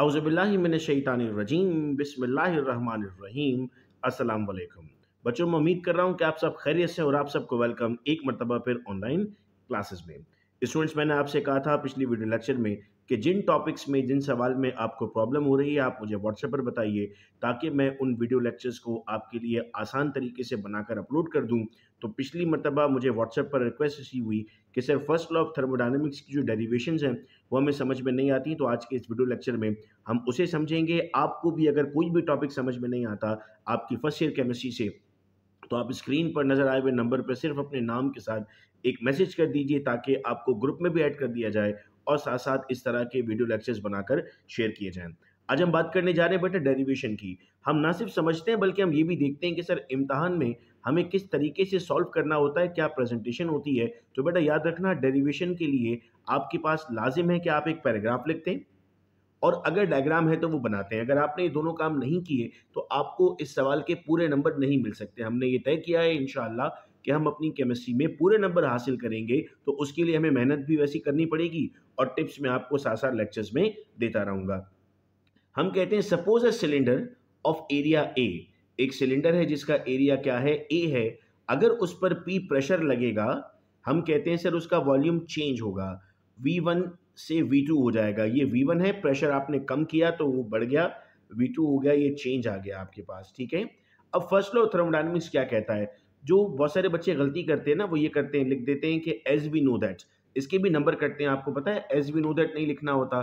अउज़बिल्लिमिनशैतानरजीम बसमीम अस्सलाम वालेकुम बच्चों मैं उम्मीद कर रहा हूँ कि आप सब खैरियत से और आप सबको वेलकम एक मरतबा फिर ऑनलाइन क्लासेस में स्टूडेंट्स मैंने आपसे कहा था पिछली वीडियो लेक्चर में कि जिन टॉपिक्स में जिन सवाल में आपको प्रॉब्लम हो रही है आप मुझे व्हाट्सएप पर बताइए ताकि मैं उन वीडियो लेक्चर्स को आपके लिए आसान तरीके से बनाकर अपलोड कर दूं तो पिछली मरतबा मुझे व्हाट्सएप पर रिक्वेस्ट ऐसी हुई कि sir first law of thermodynamics की जो डेरीवेशन हैं वो हमें समझ में नहीं आती तो आज के इस वीडियो लेक्चर में हम उसे समझेंगे आपको भी अगर कोई भी टॉपिक समझ में नहीं आता आपकी फर्स्ट ईयर केमिस्ट्री से तो आप स्क्रीन पर नज़र आए हुए नंबर पर सिर्फ अपने नाम के साथ एक मैसेज कर दीजिए ताकि आपको ग्रुप में भी ऐड कर दिया जाए और साथ साथ इस तरह के वीडियो लेक्चर्स बनाकर शेयर किए जाएं आज हम बात करने जा रहे हैं बेटा डेरिवेशन की हम ना सिर्फ समझते हैं बल्कि हम ये भी देखते हैं कि सर इम्तहान में हमें किस तरीके से सॉल्व करना होता है क्या प्रेजेंटेशन होती है तो बेटा याद रखना डेरिवेशन के लिए आपके पास लाजिम है कि आप एक पैराग्राफ लिखते हैं और अगर डायग्राम है तो वो बनाते हैं अगर आपने ये दोनों काम नहीं किए तो आपको इस सवाल के पूरे नंबर नहीं मिल सकते हमने ये तय किया है इन कि हम अपनी केमिस्ट्री में पूरे नंबर हासिल करेंगे तो उसके लिए हमें मेहनत भी वैसी करनी पड़ेगी और टिप्स मैं आपको साथ साथ लेक्चर्स में देता रहूँगा हम कहते हैं suppose a cylinder of area A एक सिलेंडर है जिसका एरिया क्या है ए है अगर उस पर पी प्रेशर लगेगा हम कहते हैं सर उसका वॉल्यूम चेंज होगा वी वन से वी टू हो जाएगा ये वी वन है प्रेशर आपने कम किया तो वो बढ़ गया वी टू हो गया ये चेंज आ गया आपके पास ठीक है अब फर्स्ट लॉ थर्मोडाइनमिक्स क्या कहता है जो बहुत सारे बच्चे गलती करते हैं ना वो ये करते हैं लिख देते हैं कि एज वी नो दैट इसके भी नंबर कटते हैं आपको पता है एज वी नो दैट नहीं लिखना होता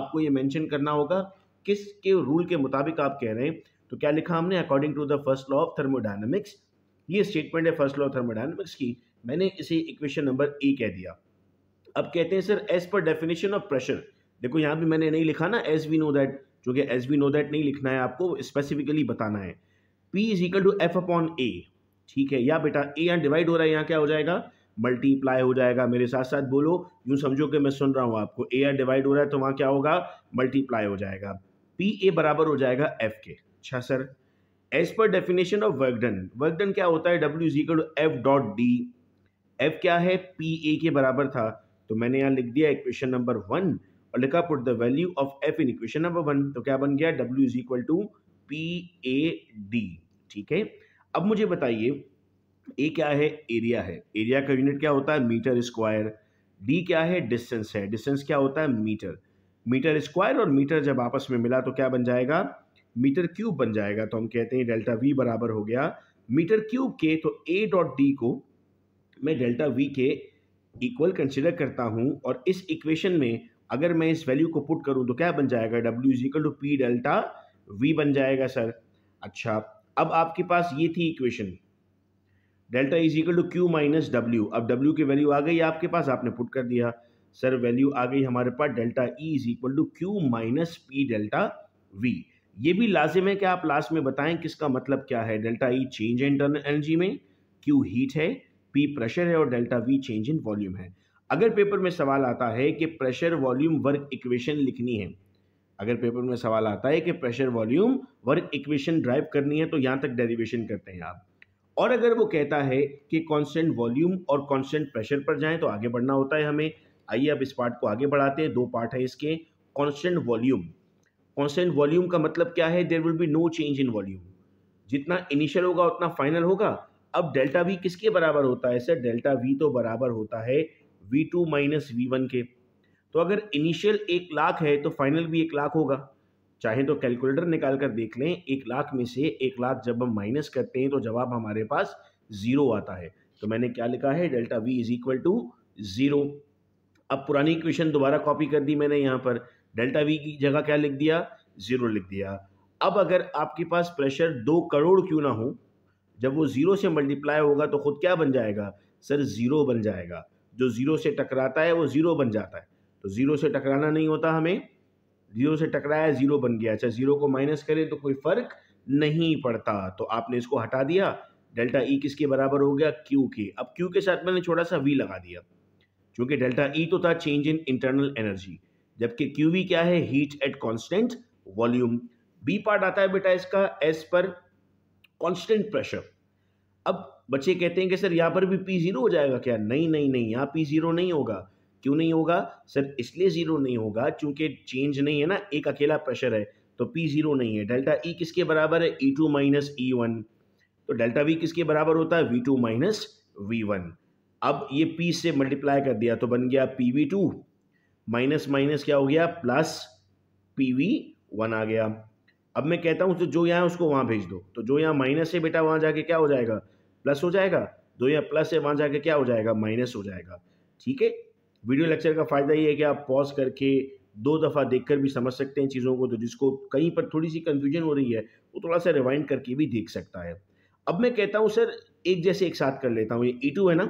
आपको ये मैंशन करना होगा किस के रूल के मुताबिक आप कह रहे हैं तो क्या लिखा हमने according to the first law of thermodynamics ये स्टेटमेंट है फर्स्ट लॉ ऑफ थर्मोडाइनमिक्स की मैंने इसे इक्वेशन नंबर ए कह दिया अब कहते हैं sir as per definition of pressure देखो यहाँ भी मैंने नहीं लिखा ना एज वी नो दैट जो कि एज वी नो दैट नहीं लिखना है आपको स्पेसिफिकली बताना है P is equal to F upon A ठीक है या बेटा ए यहाँ डिवाइड हो रहा है यहाँ क्या हो जाएगा मल्टीप्लाई हो जाएगा मेरे साथ साथ बोलो यूँ समझो कि मैं सुन रहा हूँ आपको ए यहाँ डिवाइड हो रहा है तो वहाँ क्या होगा मल्टीप्लाई हो जाएगा पी ए बराबर हो जाएगा एफ के अच्छा sir as per definition of work done work done क्या होता है W is F dot D F क्या है पी ए के बराबर था तो मैंने यहाँ लिख दिया इक्वेशन नंबर वन और लिखा put the value of F in equation number one तो क्या बन गया W is equal to P A D ठीक है अब मुझे बताइए ए क्या है एरिया है एरिया का यूनिट क्या होता है मीटर स्क्वायर डी क्या है डिस्टेंस है डिस्टेंस क्या होता है मीटर मीटर स्क्वायर और मीटर जब आपस में मिला तो क्या बन जाएगा मीटर क्यूब बन जाएगा तो हम कहते हैं डेल्टा वी बराबर हो गया मीटर क्यूब के तो ए डॉट डी को मैं डेल्टा वी के इक्वल कंसिडर करता हूँ और इस इक्वेशन में अगर मैं इस वैल्यू को पुट करूँ तो क्या बन जाएगा W is equal to P delta V बन जाएगा सर अच्छा अब आपके पास ये थी equation delta is equal to Q minus W अब डब्ल्यू की वैल्यू आ गई आपके पास आपने पुट कर दिया सर वैल्यू आ गई हमारे पास delta E is equal to Q minus P delta V ये भी लाजिम है कि आप लास्ट में बताएं किसका मतलब क्या है डेल्टा ई चेंज है इंटरनल एनर्जी में क्यू हीट है पी प्रेशर है और delta V change in volume है अगर पेपर में सवाल आता है कि प्रेशर वॉल्यूम वर्क इक्वेशन लिखनी है अगर पेपर में सवाल आता है कि pressure volume work equation drive करनी है तो यहाँ तक डेरिवेशन करते हैं आप और अगर वो कहता है कि कॉन्स्टेंट वॉल्यूम और कॉन्स्टेंट प्रेशर पर जाएं तो आगे बढ़ना होता है हमें आइए अब इस पार्ट को आगे बढ़ाते हैं दो पार्ट है इसके कॉन्स्टेंट वॉल्यूम कॉन्स्टेंट वॉल्यूम का मतलब क्या है there will be no change in volume जितना इनिशियल होगा उतना फाइनल होगा अब डेल्टा वी किसके बराबर होता है सर डेल्टा वी तो बराबर होता है V two minus V one के तो अगर इनिशियल एक लाख है तो फाइनल भी एक लाख होगा चाहे तो कैलकुलेटर निकाल कर देख लें एक लाख में से एक लाख जब हम माइनस करते हैं तो जवाब हमारे पास ज़ीरो आता है तो मैंने क्या लिखा है delta V is equal to zero अब पुरानी इक्वेशन दोबारा कॉपी कर दी मैंने यहाँ पर डेल्टा वी की जगह क्या लिख दिया ज़ीरो लिख दिया अब अगर आपके पास प्रेशर दो करोड़ क्यों ना हो जब वो ज़ीरो से मल्टीप्लाई होगा तो ख़ुद क्या बन जाएगा सर ज़ीरो बन जाएगा जो ज़ीरो से टकराता है वो ज़ीरो बन जाता है तो ज़ीरो से टकराना नहीं होता हमें जीरो से टकराया जीरो बन गया अच्छा जीरो को माइनस करें तो कोई फर्क नहीं पड़ता तो आपने इसको हटा दिया डेल्टा ई e किसके बराबर हो गया क्यू के अब क्यू के साथ मैंने छोटा सा वी लगा दिया क्योंकि डेल्टा ई तो था चेंज इन इंटरनल एनर्जी जबकि क्यू वी क्या है heat at constant volume B part आता है बेटा इसका एस पर कॉन्स्टेंट प्रेशर अब बच्चे कहते हैं कि सर यहाँ पर भी पी जीरो हो जाएगा क्या नहीं नहीं नहीं यहाँ पी जीरो नहीं होगा क्यों नहीं होगा सर इसलिए ज़ीरो नहीं होगा क्योंकि चेंज नहीं है ना एक अकेला प्रेशर है तो पी ज़ीरो नहीं है डेल्टा ई e किसके बराबर है E two minus E one तो डेल्टा वी किसके बराबर होता है V two minus V one अब ये पी से मल्टीप्लाई कर दिया तो बन गया P V two minus minus क्या हो गया प्लस पी वी वन आ गया अब मैं कहता हूँ तो जो यहाँ उसको वहाँ भेज दो तो जो यहाँ माइनस है बेटा वहाँ जाके क्या हो जाएगा प्लस हो जाएगा जो यहाँ प्लस है वहाँ जाके क्या हो जाएगा माइनस हो जाएगा ठीक है वीडियो लेक्चर का फ़ायदा ये है कि आप पॉज करके दो दफ़ा देखकर भी समझ सकते हैं चीज़ों को तो जिसको कहीं पर थोड़ी सी कन्फ्यूजन हो रही है वो थोड़ा सा रिवाइंड करके भी देख सकता है अब मैं कहता हूँ सर एक जैसे एक साथ कर लेता हूँ ये ई e टू है ना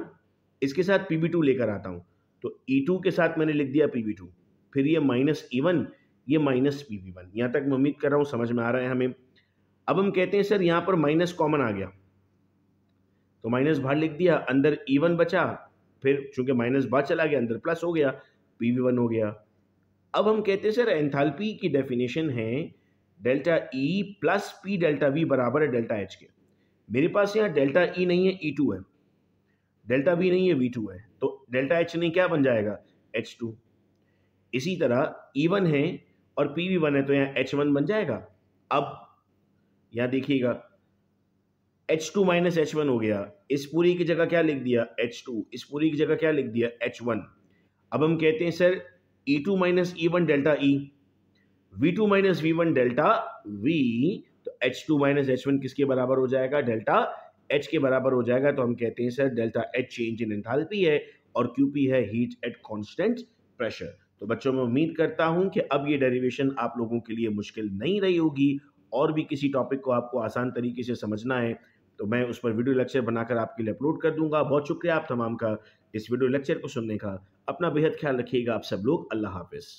इसके साथ पी टू लेकर आता हूँ तो ई e टू के साथ मैंने लिख दिया पी टू फिर ये माइनस ई वन ये माइनस पी वी वन यहाँ तक मैं उम्मीद कर रहा हूँ समझ में आ रहा है हमें अब हम कहते हैं सर यहाँ पर माइनस कॉमन आ गया तो माइनस बाहर लिख दिया अंदर ई e वन बचा फिर चूंकि माइनस बाद चला गया अंदर प्लस हो गया पी वी वन हो गया अब हम कहते हैं सर एंथालपी की डेफिनेशन है delta E plus P delta V बराबर है डेल्टा एच के मेरे पास यहाँ डेल्टा ई e नहीं है ई e टू है डेल्टा वी नहीं है वी टू है तो डेल्टा एच नहीं क्या बन जाएगा एच टू इसी तरह ई e वन है और पी वी वन है तो यहाँ एच वन बन जाएगा अब यहाँ देखिएगा H two minus H one हो गया इस पूरी की जगह क्या लिख दिया एच टू इस पूरी की जगह क्या लिख दिया एच वन अब हम कहते हैं sir E two minus E one delta E V two minus V one delta V तो H two minus H one किसके बराबर हो जाएगा डेल्टा एच के बराबर हो जाएगा तो हम कहते हैं sir delta H change in enthalpy है और क्यू है हीट एट कॉन्स्टेंट प्रेशर तो बच्चों मैं उम्मीद करता हूं कि अब ये डेरिवेशन आप लोगों के लिए मुश्किल नहीं रही होगी और भी किसी टॉपिक को आपको आसान तरीके से समझना है तो मैं उस पर वीडियो लेक्चर बनाकर आपके लिए अपलोड कर दूंगा बहुत शुक्रिया आप तमाम का इस वीडियो लेक्चर को सुनने का अपना बेहद ख्याल रखिएगा आप सब लोग अल्लाह हाफिज़